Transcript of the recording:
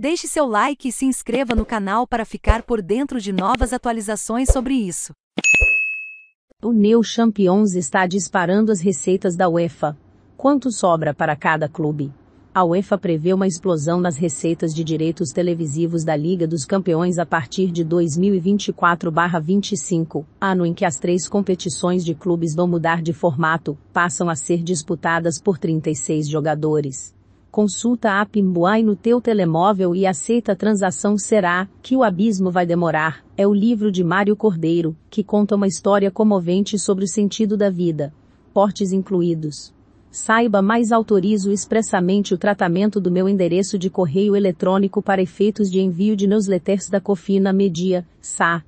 Deixe seu like e se inscreva no canal para ficar por dentro de novas atualizações sobre isso. O Neo Champions está disparando as receitas da UEFA. Quanto sobra para cada clube? A UEFA prevê uma explosão nas receitas de direitos televisivos da Liga dos Campeões a partir de 2024-25, ano em que as três competições de clubes vão mudar de formato, passam a ser disputadas por 36 jogadores consulta a app Mbuai no teu telemóvel e aceita a transação será, que o abismo vai demorar, é o livro de Mário Cordeiro, que conta uma história comovente sobre o sentido da vida. Portes incluídos. Saiba mais autorizo expressamente o tratamento do meu endereço de correio eletrônico para efeitos de envio de newsletters da Cofina Media, SA,